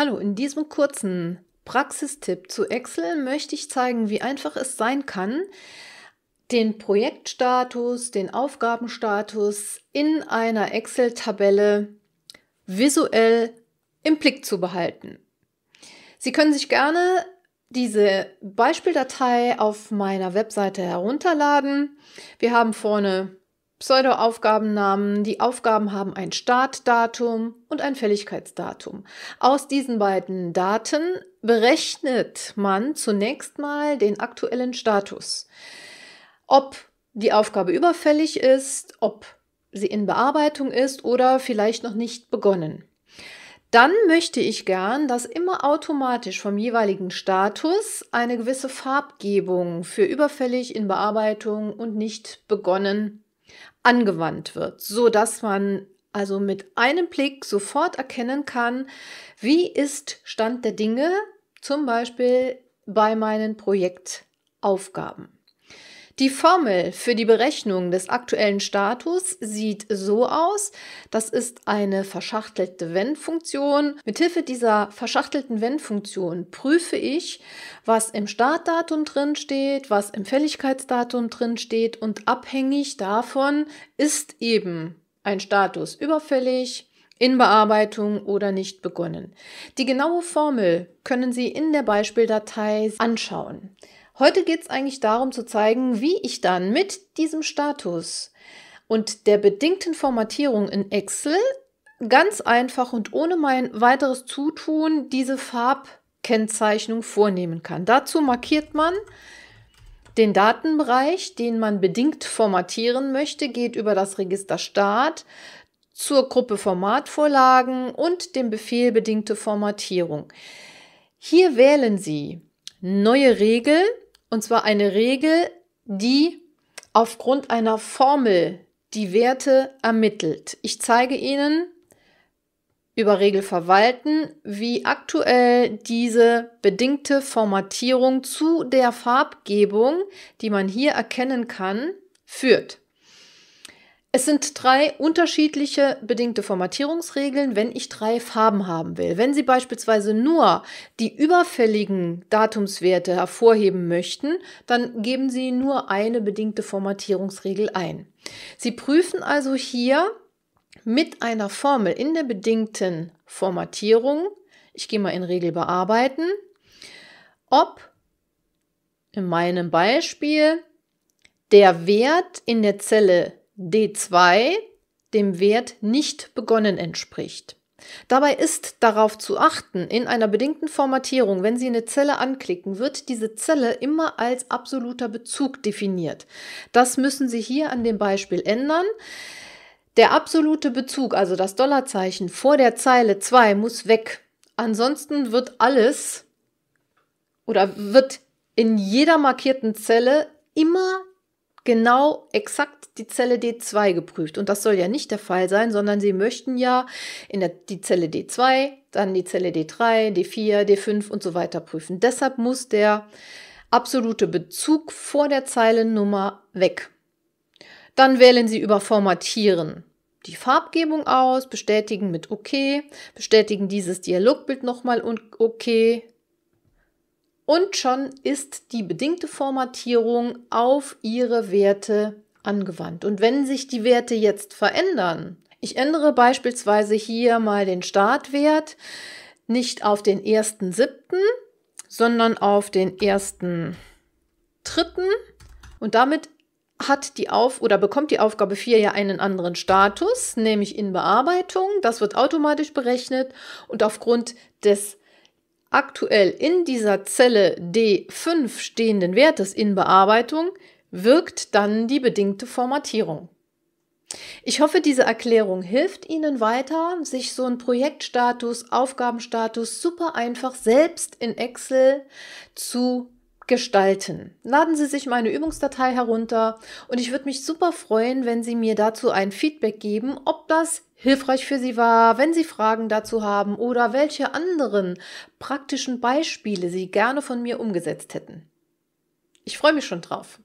Hallo, in diesem kurzen Praxistipp zu Excel möchte ich zeigen, wie einfach es sein kann, den Projektstatus, den Aufgabenstatus in einer Excel-Tabelle visuell im Blick zu behalten. Sie können sich gerne diese Beispieldatei auf meiner Webseite herunterladen. Wir haben vorne Pseudoaufgabennamen. Die Aufgaben haben ein Startdatum und ein Fälligkeitsdatum. Aus diesen beiden Daten berechnet man zunächst mal den aktuellen Status. Ob die Aufgabe überfällig ist, ob sie in Bearbeitung ist oder vielleicht noch nicht begonnen. Dann möchte ich gern, dass immer automatisch vom jeweiligen Status eine gewisse Farbgebung für überfällig in Bearbeitung und nicht begonnen angewandt wird, so dass man also mit einem Blick sofort erkennen kann, wie ist Stand der Dinge, zum Beispiel bei meinen Projektaufgaben. Die Formel für die Berechnung des aktuellen Status sieht so aus. Das ist eine verschachtelte Wenn-Funktion. Mithilfe dieser verschachtelten Wenn-Funktion prüfe ich, was im Startdatum drin steht, was im Fälligkeitsdatum drin steht und abhängig davon ist eben ein Status überfällig, in Bearbeitung oder nicht begonnen. Die genaue Formel können Sie in der Beispieldatei anschauen. Heute geht es eigentlich darum zu zeigen, wie ich dann mit diesem Status und der bedingten Formatierung in Excel ganz einfach und ohne mein weiteres Zutun diese Farbkennzeichnung vornehmen kann. Dazu markiert man den Datenbereich, den man bedingt formatieren möchte, geht über das Register Start zur Gruppe Formatvorlagen und dem Befehl bedingte Formatierung. Hier wählen Sie Neue Regeln und zwar eine Regel, die aufgrund einer Formel die Werte ermittelt. Ich zeige Ihnen über Regel verwalten, wie aktuell diese bedingte Formatierung zu der Farbgebung, die man hier erkennen kann, führt. Es sind drei unterschiedliche bedingte Formatierungsregeln, wenn ich drei Farben haben will. Wenn Sie beispielsweise nur die überfälligen Datumswerte hervorheben möchten, dann geben Sie nur eine bedingte Formatierungsregel ein. Sie prüfen also hier mit einer Formel in der bedingten Formatierung, ich gehe mal in Regel bearbeiten, ob in meinem Beispiel der Wert in der Zelle D2 dem Wert nicht begonnen entspricht. Dabei ist darauf zu achten, in einer bedingten Formatierung, wenn Sie eine Zelle anklicken, wird diese Zelle immer als absoluter Bezug definiert. Das müssen Sie hier an dem Beispiel ändern. Der absolute Bezug, also das Dollarzeichen vor der Zeile 2, muss weg. Ansonsten wird alles oder wird in jeder markierten Zelle immer genau exakt die Zelle D2 geprüft. Und das soll ja nicht der Fall sein, sondern sie möchten ja in der, die Zelle D2, dann die Zelle D3, D4, D5 und so weiter prüfen. Deshalb muss der absolute Bezug vor der Zeilennummer weg. Dann wählen Sie über Formatieren die Farbgebung aus, bestätigen mit OK, bestätigen dieses Dialogbild nochmal und OK, und schon ist die bedingte Formatierung auf Ihre Werte angewandt. Und wenn sich die Werte jetzt verändern, ich ändere beispielsweise hier mal den Startwert nicht auf den ersten siebten, sondern auf den ersten dritten und damit hat die Auf oder bekommt die Aufgabe 4 ja einen anderen Status, nämlich in Bearbeitung. Das wird automatisch berechnet und aufgrund des aktuell in dieser Zelle D5 stehenden Wertes in Bearbeitung, wirkt dann die bedingte Formatierung. Ich hoffe, diese Erklärung hilft Ihnen weiter, sich so einen Projektstatus, Aufgabenstatus super einfach selbst in Excel zu gestalten. Laden Sie sich meine Übungsdatei herunter und ich würde mich super freuen, wenn Sie mir dazu ein Feedback geben, ob das hilfreich für Sie war, wenn Sie Fragen dazu haben oder welche anderen praktischen Beispiele Sie gerne von mir umgesetzt hätten. Ich freue mich schon drauf.